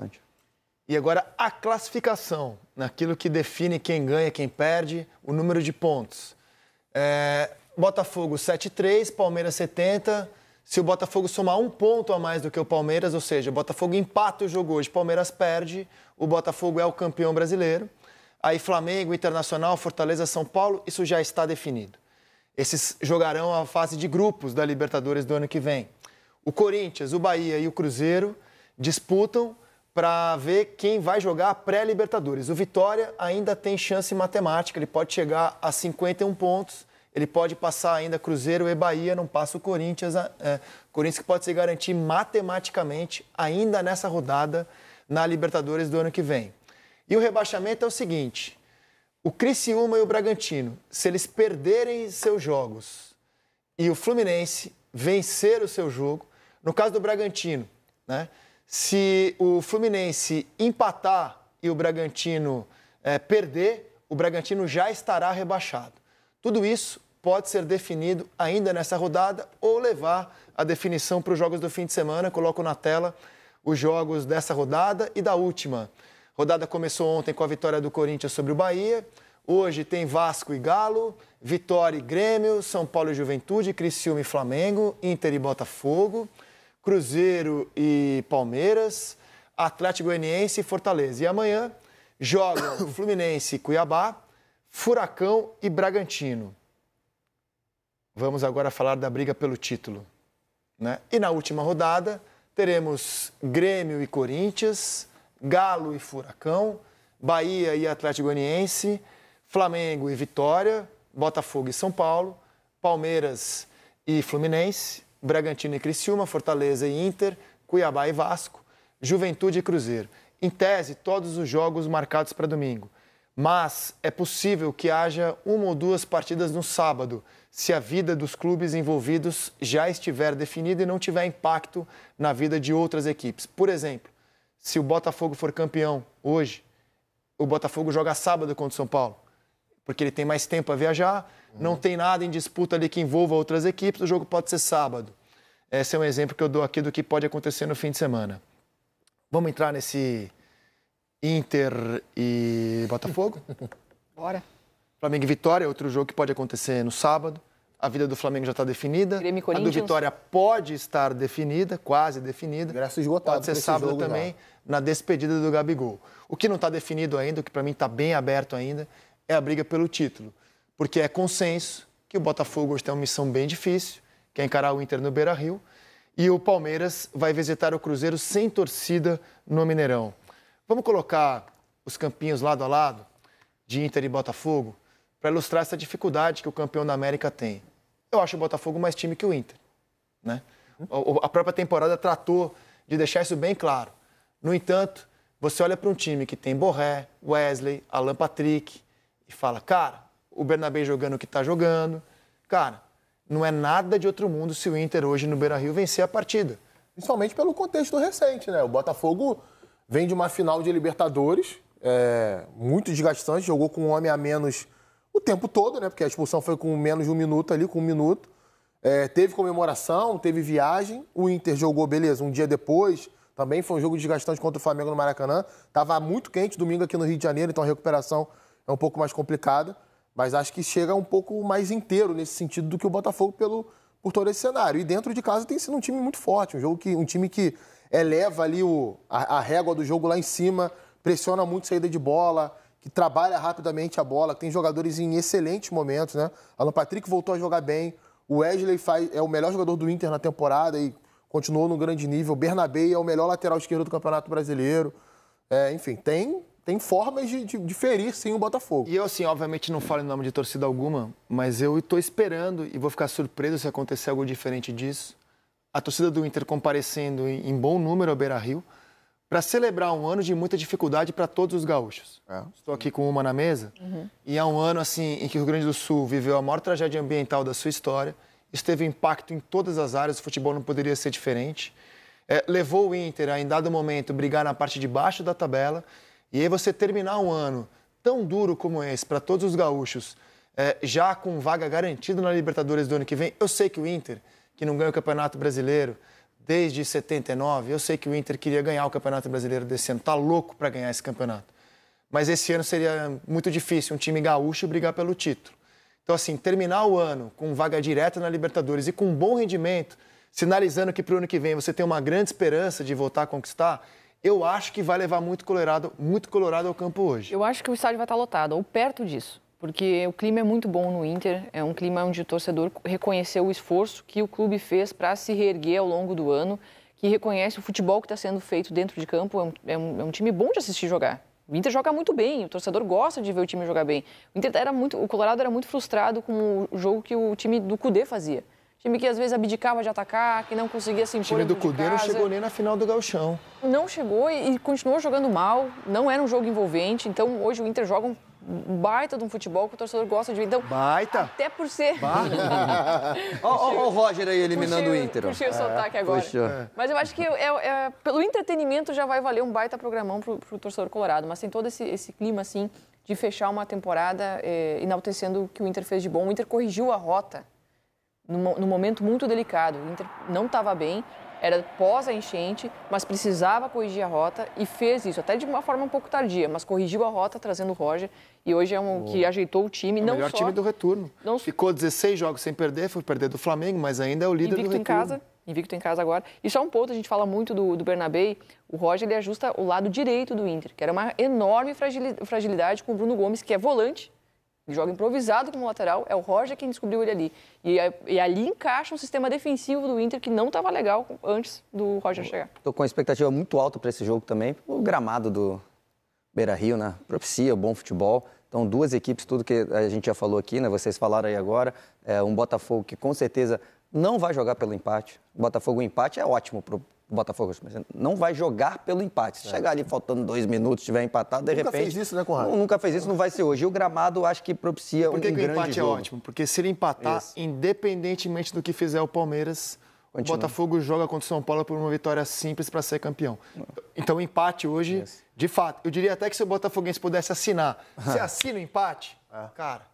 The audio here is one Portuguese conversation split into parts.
bastante. E agora a classificação, naquilo que define quem ganha, quem perde, o número de pontos. É, Botafogo 7-3, Palmeiras 70. Se o Botafogo somar um ponto a mais do que o Palmeiras, ou seja, o Botafogo empata o jogo hoje, Palmeiras perde, o Botafogo é o campeão brasileiro. Aí Flamengo, Internacional, Fortaleza, São Paulo, isso já está definido. Esses jogarão a fase de grupos da Libertadores do ano que vem. O Corinthians, o Bahia e o Cruzeiro disputam para ver quem vai jogar a pré-Libertadores. O Vitória ainda tem chance matemática, ele pode chegar a 51 pontos, ele pode passar ainda Cruzeiro e Bahia, não passa o Corinthians. É, Corinthians que pode se garantir matematicamente ainda nessa rodada na Libertadores do ano que vem. E o rebaixamento é o seguinte: o Criciúma e o Bragantino, se eles perderem seus jogos e o Fluminense vencer o seu jogo, no caso do Bragantino, né? Se o Fluminense empatar e o Bragantino é, perder, o Bragantino já estará rebaixado. Tudo isso pode ser definido ainda nessa rodada ou levar a definição para os jogos do fim de semana. Coloco na tela os jogos dessa rodada e da última. A rodada começou ontem com a vitória do Corinthians sobre o Bahia. Hoje tem Vasco e Galo, Vitória e Grêmio, São Paulo e Juventude, Criciúma e Flamengo, Inter e Botafogo. Cruzeiro e Palmeiras, Atlético Goianiense e Fortaleza. E amanhã jogam Fluminense e Cuiabá, Furacão e Bragantino. Vamos agora falar da briga pelo título. Né? E na última rodada, teremos Grêmio e Corinthians, Galo e Furacão, Bahia e Atlético Goianiense, Flamengo e Vitória, Botafogo e São Paulo, Palmeiras e Fluminense, Bragantino e Criciúma, Fortaleza e Inter, Cuiabá e Vasco, Juventude e Cruzeiro. Em tese, todos os jogos marcados para domingo. Mas é possível que haja uma ou duas partidas no sábado, se a vida dos clubes envolvidos já estiver definida e não tiver impacto na vida de outras equipes. Por exemplo, se o Botafogo for campeão hoje, o Botafogo joga sábado contra o São Paulo porque ele tem mais tempo a viajar, uhum. não tem nada em disputa ali que envolva outras equipes, o jogo pode ser sábado. Esse é um exemplo que eu dou aqui do que pode acontecer no fim de semana. Vamos entrar nesse Inter e Botafogo? Bora. Flamengo e Vitória, outro jogo que pode acontecer no sábado. A vida do Flamengo já está definida. A do Vitória pode estar definida, quase definida. Ingresso esgotado. Pode ser sábado também, já. na despedida do Gabigol. O que não está definido ainda, o que para mim está bem aberto ainda, é a briga pelo título, porque é consenso que o Botafogo hoje tem uma missão bem difícil, que é encarar o Inter no Beira-Rio, e o Palmeiras vai visitar o Cruzeiro sem torcida no Mineirão. Vamos colocar os campinhos lado a lado de Inter e Botafogo para ilustrar essa dificuldade que o campeão da América tem. Eu acho o Botafogo mais time que o Inter, né? A própria temporada tratou de deixar isso bem claro. No entanto, você olha para um time que tem Borré, Wesley, Alan Patrick, e fala: cara, o Bernabé jogando o que está jogando, cara, não é nada de outro mundo se o Inter hoje no Beira Rio vencer a partida. Principalmente pelo contexto recente, né? O Botafogo vem de uma final de Libertadores, é, muito desgastante, jogou com um homem a menos o tempo todo, né? Porque a expulsão foi com menos de um minuto ali, com um minuto. É, teve comemoração, teve viagem. O Inter jogou, beleza, um dia depois. Também foi um jogo desgastante contra o Flamengo no Maracanã. Tava muito quente domingo aqui no Rio de Janeiro, então a recuperação é um pouco mais complicada, mas acho que chega um pouco mais inteiro nesse sentido do que o Botafogo pelo, por todo esse cenário. E dentro de casa tem sido um time muito forte, um jogo que um time que eleva ali o, a, a régua do jogo lá em cima, pressiona muito saída de bola, que trabalha rapidamente a bola, tem jogadores em excelentes momentos, né? Alan Patrick voltou a jogar bem, o Wesley faz, é o melhor jogador do Inter na temporada e continuou num grande nível. Bernabé é o melhor lateral esquerdo do Campeonato Brasileiro. É, enfim, tem tem formas de, de, de, ferir sim o Botafogo. E eu, assim, obviamente não falo em nome de torcida alguma, mas eu estou esperando e vou ficar surpreso se acontecer algo diferente disso. A torcida do Inter comparecendo em, em bom número ao Beira Rio para celebrar um ano de muita dificuldade para todos os gaúchos. É. Estou aqui com uma na mesa uhum. e é um ano assim em que o Rio Grande do Sul viveu a maior tragédia ambiental da sua história. Isso teve impacto em todas as áreas, o futebol não poderia ser diferente. É, levou o Inter a, em dado momento, brigar na parte de baixo da tabela e aí você terminar um ano tão duro como esse para todos os gaúchos, é, já com vaga garantida na Libertadores do ano que vem, eu sei que o Inter, que não ganha o Campeonato Brasileiro desde 79, eu sei que o Inter queria ganhar o Campeonato Brasileiro desse ano, tá louco para ganhar esse campeonato. Mas esse ano seria muito difícil um time gaúcho brigar pelo título. Então, assim, terminar o ano com vaga direta na Libertadores e com um bom rendimento, sinalizando que para o ano que vem você tem uma grande esperança de voltar a conquistar, eu acho que vai levar muito Colorado, muito Colorado ao campo hoje. Eu acho que o estádio vai estar lotado, ou perto disso, porque o clima é muito bom no Inter, é um clima onde o torcedor reconheceu o esforço que o clube fez para se reerguer ao longo do ano, que reconhece o futebol que está sendo feito dentro de campo, é um, é, um, é um, time bom de assistir jogar. O Inter joga muito bem, o torcedor gosta de ver o time jogar bem. O, Inter era muito, o Colorado era muito frustrado com o jogo que o time do Cudê fazia. Time que às vezes abdicava de atacar, que não conseguia se impor. O time do Cudeiro chegou nem na final do Gauchão. Não chegou e, e continuou jogando mal, não era um jogo envolvente. Então hoje o Inter joga um baita de um futebol que o torcedor gosta de ver. Então, baita! Até por ser. Olha o Roger aí eliminando puxei, o Inter. Puxei o sotaque é, agora. Mas eu acho que é, é, pelo entretenimento já vai valer um baita programão pro, pro torcedor colorado. Mas tem todo esse, esse clima, assim, de fechar uma temporada é, enaltecendo o que o Inter fez de bom. O Inter corrigiu a rota num, momento muito delicado. O Inter não estava bem, era pós a enchente, mas precisava corrigir a rota e fez isso, até de uma forma um pouco tardia, mas corrigiu a rota trazendo o Roger e hoje é um que ajeitou o time. É o melhor só... time do retorno. Não... Ficou 16 jogos sem perder, foi perder do Flamengo, mas ainda é o líder Invicto do retorno. Em casa, invicto em casa agora. E só um ponto, a gente fala muito do, do Bernabei, o Roger ele ajusta o lado direito do Inter, que era uma enorme fragilidade com o Bruno Gomes, que é volante, joga improvisado como lateral, é o Roger quem descobriu ele ali. E, e ali encaixa um sistema defensivo do Inter que não estava legal antes do Roger chegar. Estou com uma expectativa muito alta para esse jogo também, o gramado do Beira-Rio, né? Propicia bom futebol. Então, duas equipes, tudo que a gente já falou aqui, né? Vocês falaram aí agora. É um Botafogo que com certeza não vai jogar pelo empate. O Botafogo, o empate é ótimo Botafogo não vai jogar pelo empate. Se é. chegar ali faltando dois minutos, tiver empatado, de nunca repente. Nunca fez isso, né, Conrado? nunca fez isso, não vai ser hoje. E o gramado acho que propicia e Por que um que o empate é jogo? é ótimo? Porque se ele empatar, isso. independentemente do que fizer o Palmeiras, Continua. o Botafogo joga contra o São Paulo por uma vitória simples para ser campeão. É. Então, o empate hoje, de fato, eu diria até que se o Botafoguense pudesse assinar, você assina o empate, cara.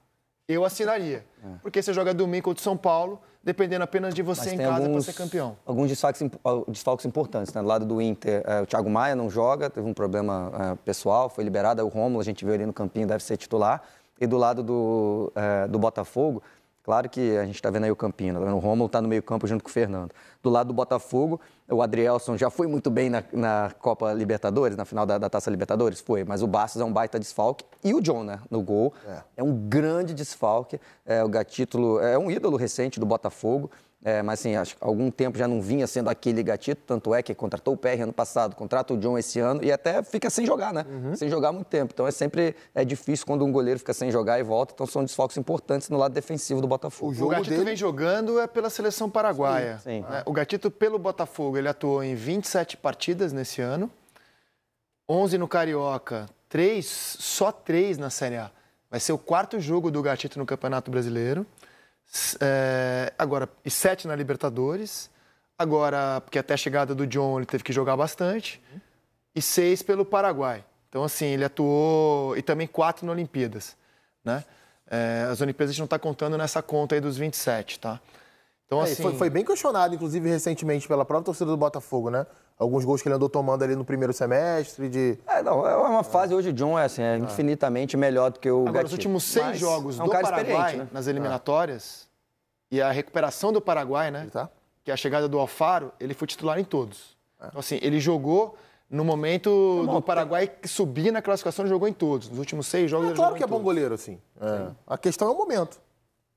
Eu assinaria. É. Porque você joga domingo contra o São Paulo, dependendo apenas de você em casa para ser campeão. Alguns desfalques, ah, desfalques importantes, né? Do lado do Inter, é, o Thiago Maia não joga, teve um problema é, pessoal, foi liberado. O Rômulo, a gente viu ali no campinho, deve ser titular. E do lado do, é, do Botafogo, Claro que a gente está vendo aí o Campina, tá o Romulo está no meio-campo junto com o Fernando. Do lado do Botafogo, o Adrielson já foi muito bem na, na Copa Libertadores, na final da, da, Taça Libertadores? Foi, mas o Bastos é um baita desfalque. E o John, né, no gol, é, é um grande desfalque. É, o Gatítulo é um ídolo recente do Botafogo. É, mas assim, acho que algum tempo já não vinha sendo aquele gatito, tanto é que contratou o PR ano passado, contrata o John esse ano e até fica sem jogar, né? Uhum. Sem jogar muito tempo. Então é sempre é difícil quando um goleiro fica sem jogar e volta. Então são desfocos importantes no lado defensivo do Botafogo. O, jogo o Gatito dele... vem jogando é pela seleção paraguaia. Sim, sim. É, o Gatito pelo Botafogo, ele atuou em 27 partidas nesse ano, 11 no Carioca, 3, só 3 na Série A. Vai ser o quarto jogo do Gatito no Campeonato Brasileiro. É, agora, e sete na Libertadores. Agora, porque até a chegada do John ele teve que jogar bastante. Uhum. E seis pelo Paraguai. Então, assim, ele atuou. E também quatro na Olimpíadas. Né? É, as Olimpíadas a gente não está contando nessa conta aí dos 27, tá? Então, é, assim... Foi, foi, bem questionado, inclusive, recentemente pela própria torcida do Botafogo, né? alguns gols que ele andou tomando ali no primeiro semestre de... É, não, é uma fase hoje, o John é assim, é, é infinitamente melhor do que o Agora, os últimos seis Mas jogos é um do Paraguai, né? nas é. eliminatórias, e a recuperação do Paraguai, né? Tá. Que é a chegada do Alfaro, ele foi titular em todos. É. Então, assim, ele jogou no momento é do Paraguai subir na classificação, ele jogou em todos. Nos últimos seis jogos, é, Claro que é bom goleiro, assim. É. A questão é o momento.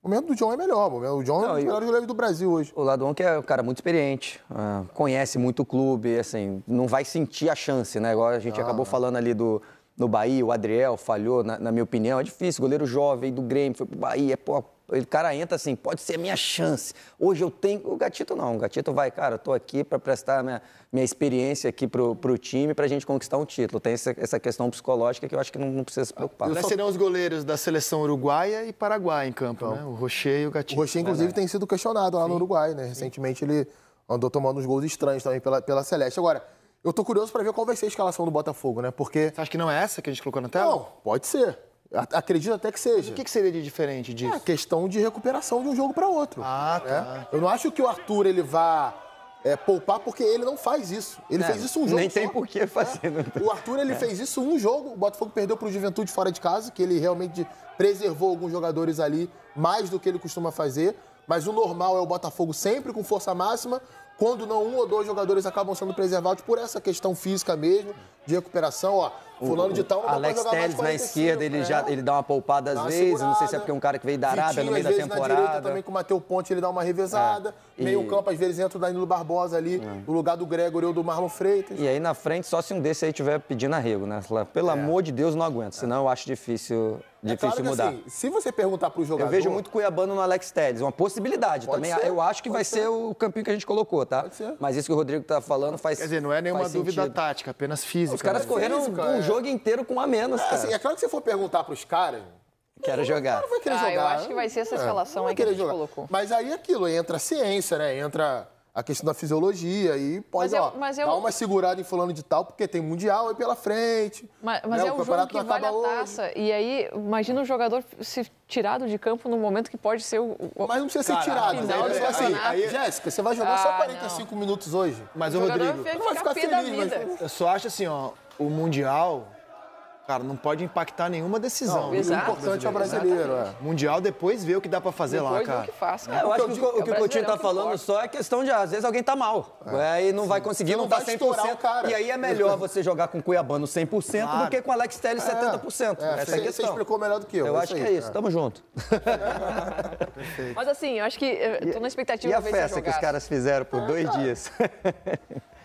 O momento do John é melhor. O John não, é um dos melhores goleiros do Brasil hoje. O Ladon que é um cara muito experiente, ah, conhece muito o clube, assim, não vai sentir a chance, né? Agora a gente ah, acabou falando ali do no Bahia, o Adriel falhou, na, na, minha opinião. É difícil, goleiro jovem do Grêmio, foi pro Bahia, pô, o cara entra assim, pode ser minha chance. Hoje eu tenho. O Gatito não. O Gatito vai, cara, eu tô aqui para prestar minha, minha experiência aqui pro, pro time pra gente conquistar um título. Tem essa, essa questão psicológica que eu acho que não, não precisa se preocupar. Nós só... serão os goleiros da seleção uruguaia e Paraguai em campo, né? O Rocher e o Gatito. O Rocher, inclusive, é. tem sido questionado lá Sim. no Uruguai, né? Recentemente ele andou tomando uns gols estranhos também pela, pela Celeste. Agora, eu tô curioso para ver qual vai ser a escalação do Botafogo, né? Porque. Você acha que não é essa que a gente colocou na tela? Não, pode ser. Acredito até que seja. o que, que seria de diferente disso? É a questão de recuperação de um jogo para outro. Ah, né? tá. É? Eu não acho que o Arthur ele vá é, poupar porque ele não faz isso. Ele é, fez isso um jogo. Nem só. tem por que fazer. É. Né? O Arthur ele é. fez isso um jogo. O Botafogo perdeu para o Juventude fora de casa, que ele realmente preservou alguns jogadores ali mais do que ele costuma fazer. Mas o normal é o Botafogo sempre com força máxima, quando não um ou dois jogadores acabam sendo preservados por essa questão física mesmo, de recuperação, ó. Fulano o, de tal não Alex Telles na esquerda, ele é. já ele dá uma poupada dá às uma vezes, segurada. não sei se é porque é um cara que veio da Arábia no meio da temporada. Na direita, também com o Mateu Ponte ele dá uma revezada. É. E... Meio campo, às vezes, entra o Danilo Barbosa ali, é. no lugar do Gregory ou do Marlon Freitas. E aí na frente, só se um desse aí estiver pedindo arrego, né? Pelo é. amor de Deus, não aguento, senão eu acho difícil é difícil mudar. Assim, se você perguntar para o jogador. Eu vejo muito Cuiabano no Alex Telles, uma possibilidade pode também. Ser, eu acho que vai ser. ser. o campinho que a gente colocou, tá? Pode ser. Mas isso que o Rodrigo tá falando faz. Quer dizer, não é nenhuma dúvida sentido. tática, apenas física. Os caras né? correram um é. jogo inteiro com a menos. É, cara. Assim, é claro que se for perguntar para os caras. Quero jogar. cara vai querer ah, jogar. Eu acho que vai ser essa é. escalação é, aí que a gente jogar. colocou. Mas aí é aquilo, entra a ciência, né? Entra a questão da fisiologia e pode mas eu, é mas eu... É dar uma segurada em falando de tal, porque tem mundial aí pela frente. Mas, mas né? é um o jogo que vale a taça. Hoje. E aí, imagina o jogador se tirado de campo no momento que pode ser o. Mas não precisa ser tirado. Né? É, assim, aí... É- Jéssica, você vai jogar ah, só 45 não. minutos hoje. Mas, o Rodrigo, vai ficar, vai ficar feliz. Mas... Eu só acho assim, ó, o mundial Cara, não pode impactar nenhuma decisão. Não, Exato. O importante é o brasileiro. É. Mundial depois vê o que dá para fazer depois lá, cara. Que cara. É, eu acho que o, o que o Coutinho tá falando só é questão de, às vezes, alguém tá mal. É. é e não Sim. vai conseguir, não, não tá 100%. Cara. E aí é melhor você jogar com o Cuiabano 100% claro. do que com o Alex Telles 70%. É. é. Essa é questão. Você explicou melhor do que eu. Eu acho aí, que é isso. Tamo junto. Mas assim, eu acho que... Eu tô na expectativa de ver E a festa que os caras fizeram por dois ah, dias.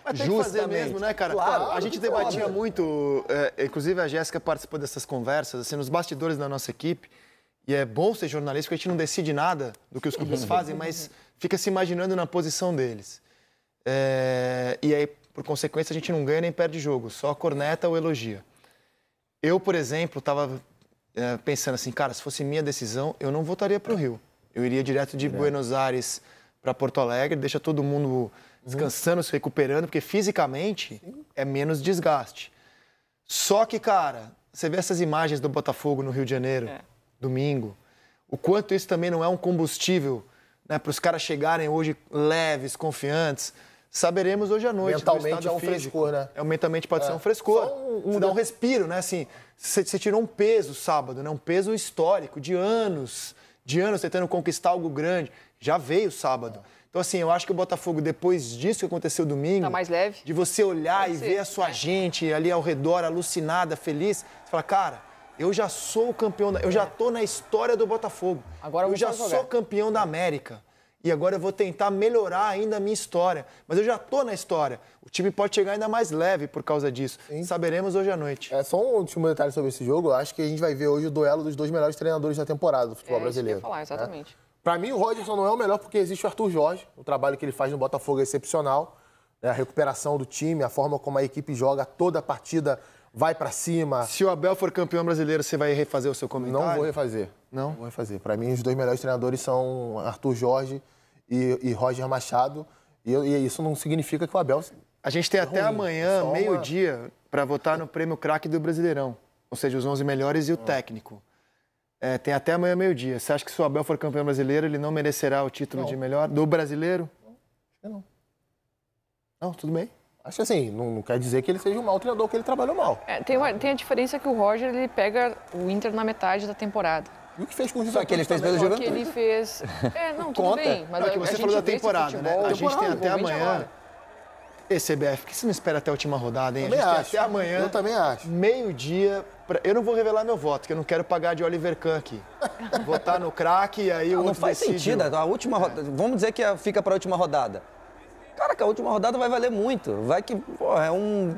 Mas tem Justamente. que fazer mesmo, né, cara? Claro, a gente debatia pode. muito, é, inclusive a Jéssica participou dessas conversas, assim, nos bastidores da nossa equipe. E é bom ser jornalista, porque a gente não decide nada do que os clubes uhum. fazem, mas fica se imaginando na posição deles. É, e aí, por consequência, a gente não ganha nem perde jogo, só corneta ou elogia. Eu, por exemplo, estava é, pensando assim, cara, se fosse minha decisão, eu não voltaria para o Rio. Eu iria direto de é. Buenos Aires para Porto Alegre, deixa todo mundo descansando, se recuperando, porque fisicamente é menos desgaste. Só que, cara, você vê essas imagens do Botafogo no Rio de Janeiro, é. domingo, o quanto isso também não é um combustível né, para os caras chegarem hoje leves, confiantes. Saberemos hoje à noite. Mentalmente é um físico. frescor, né? É, mentalmente pode é. ser um frescor. Só um, um você dá um respiro, né? Assim, você, você tirou um peso sábado, né? Um peso histórico de anos, de anos tentando conquistar algo grande. Já veio sábado. É. Então, assim, eu acho que o Botafogo, depois disso que aconteceu domingo. Tá mais leve. De você olhar Pode e ser. ver a sua gente ali ao redor, alucinada, feliz. Você fala, cara, eu já sou o campeão, da... eu já tô na história do Botafogo. Agora eu, já sou campeão da América. E agora eu vou tentar melhorar ainda a minha história. Mas eu já tô na história. O time pode chegar ainda mais leve por causa disso. Sim. Saberemos hoje à noite. É só um último detalhe sobre esse jogo. Eu acho que a gente vai ver hoje o duelo dos dois melhores treinadores da temporada do futebol é, brasileiro. Isso que eu ia falar, é. exatamente. Para mim, o Rogerson não é o melhor porque existe o Arthur Jorge, o trabalho que ele faz no Botafogo é excepcional. Né? A recuperação do time, a forma como a equipe joga, toda a partida vai para cima. Se o Abel for campeão brasileiro, você vai refazer o seu comentário? Não vou refazer. Não? não vou refazer. Para mim, os dois melhores treinadores são Arthur Jorge e, e Roger Machado. E, e, isso não significa que o Abel. A gente tem é até ruim. amanhã, meio-dia, para votar no prêmio craque do Brasileirão. Ou seja, os 11 melhores e o ah. técnico. É, tem até amanhã meio-dia. Você acha que se o Abel for campeão brasileiro, ele não merecerá o título não. de melhor do brasileiro? Não. não. Não, tudo bem. Acho assim, não, não, quer dizer que ele seja um mau treinador, que ele trabalhou mal. É, tem, uma, tem a diferença que o Roger ele pega o Inter na metade da temporada. E o que fez com o Só que ele fez Juventus? Juventude? que ele fez... É, não, tudo Conta. bem. Mas não, é que você falou da temporada, né? futebol, A gente tem até amanhã... Agora ECBF, por que você não espera até a última rodada, hein? a gente acho. até amanhã. Eu também acho. Meio-dia. Pra... Eu não vou revelar meu voto, que eu não quero pagar de Oliver Kahn aqui. Votar tá no craque e aí não, o outro Não faz decide. sentido. A última rodada. É. Vamos dizer que fica para a última rodada. Cara, que a última rodada vai valer muito. Vai que, pô, é um.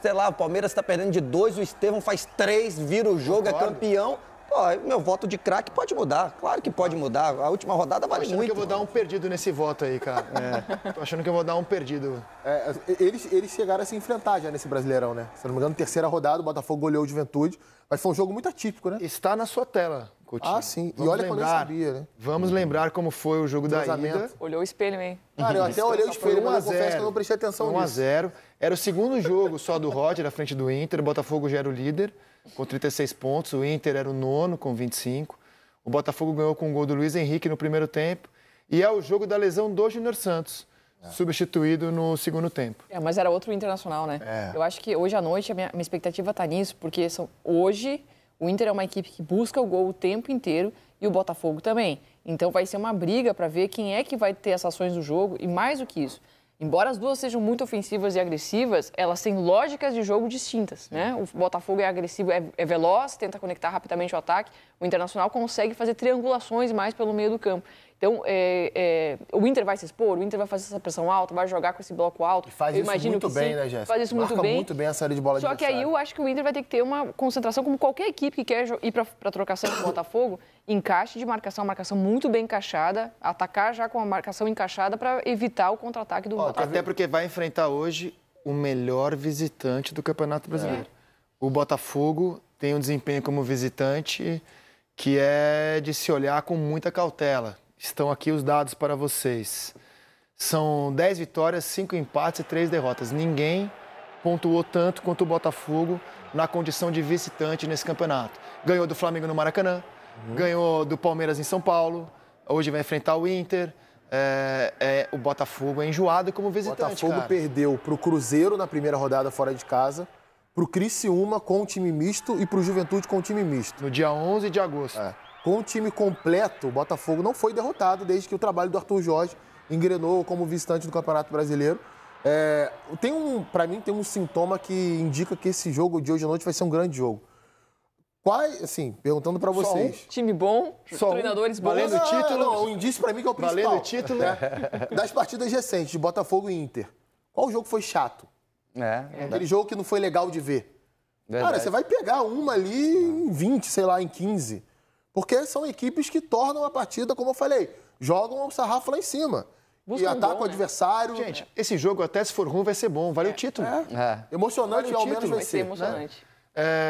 Sei lá, o Palmeiras está perdendo de dois, o Estevão faz três, vira o jogo, é Concordo. é campeão. Pô, meu voto de craque pode mudar, claro que pode mudar. A última rodada vale muito. Tô achando que eu vou dar um perdido nesse voto aí, cara. É. é. Tô achando que eu vou dar um perdido. É, eles, eles chegaram a se enfrentar já nesse Brasileirão, né? Se não me engano, terceira rodada, o Botafogo goleou o Juventude. Mas foi um jogo muito atípico, né? Está na sua tela. Coutinho. Ah, sim. Vamos e olha lembrar, eu sabia, né? Vamos lembrar como foi o jogo da ida. Olhou o espelho, hein? Cara, eu uhum. até olhei o espelho, mas eu confesso que eu não prestei atenção 1 nisso. 1x0. Era o segundo jogo só do Roger à frente do Inter. O Botafogo já era o líder com 36 pontos. O Inter era o nono com 25. O Botafogo ganhou com o um gol do Luiz Henrique no primeiro tempo. E é o jogo da lesão do Junior Santos. É. substituído no segundo tempo. É, mas era outro internacional, né? É. Eu acho que hoje à noite a minha, minha expectativa está nisso, porque são, hoje o Inter é uma equipe que busca o gol o tempo inteiro e o Botafogo também. Então vai ser uma briga para ver quem é que vai ter as ações do jogo e mais do que isso. Embora as duas sejam muito ofensivas e agressivas, elas têm lógicas de jogo distintas, né? O Botafogo é agressivo, é, é veloz, tenta conectar rapidamente o ataque. O Internacional consegue fazer triangulações mais pelo meio do campo. Então, é, é, o Inter vai se expor, o Inter vai fazer essa pressão alta, vai jogar com esse bloco alto. E faz eu isso muito bem, sim, né, Jéssica? Faz isso Marca muito bem. muito bem a saída de bola Só que aí eu acho que o Inter vai ter que ter uma concentração, como qualquer equipe que quer ir para a trocação com o Botafogo, encaixe de marcação, marcação muito bem encaixada, atacar já com a marcação encaixada para evitar o contra-ataque do Ó, Botafogo. Tá Até porque vai enfrentar hoje o melhor visitante do Campeonato Brasileiro. É. O Botafogo tem um desempenho como visitante que é de se olhar com muita cautela. Estão aqui os dados para vocês. São 10 vitórias, 5 empates e 3 derrotas. Ninguém pontuou tanto quanto o Botafogo na condição de visitante nesse campeonato. Ganhou do Flamengo no Maracanã, uhum. ganhou do Palmeiras em São Paulo, hoje vai enfrentar o Inter. É, é, o Botafogo é enjoado como visitante. O Botafogo cara. perdeu para o Cruzeiro na primeira rodada fora de casa, para o Criciúma com o time misto e para o Juventude com o time misto. No dia 11 de agosto. É com o time completo, o Botafogo não foi derrotado desde que o trabalho do Arthur Jorge engrenou como visitante do Campeonato Brasileiro. É, tem um, para mim, tem um sintoma que indica que esse jogo de hoje à noite vai ser um grande jogo. Quais, assim, perguntando para vocês. Um time bom, Só treinadores um, bons. Valendo título. Não, o indício para mim que é o principal. Valendo título. Né? Das partidas recentes, de Botafogo e Inter. Qual jogo foi chato? É. é Aquele jogo que não foi legal de ver. Verdade. Cara, você vai pegar uma ali em 20, sei lá, em 15. Porque são equipes que tornam a partida, como eu falei, jogam o sarrafo lá em cima. Busca e atacam o né? adversário. Gente, esse jogo, até se for ruim, vai ser bom. Vale o é. título. É. É. Emocionante vale o título. ao menos vai, vai ser. ser né? emocionante. Né? É...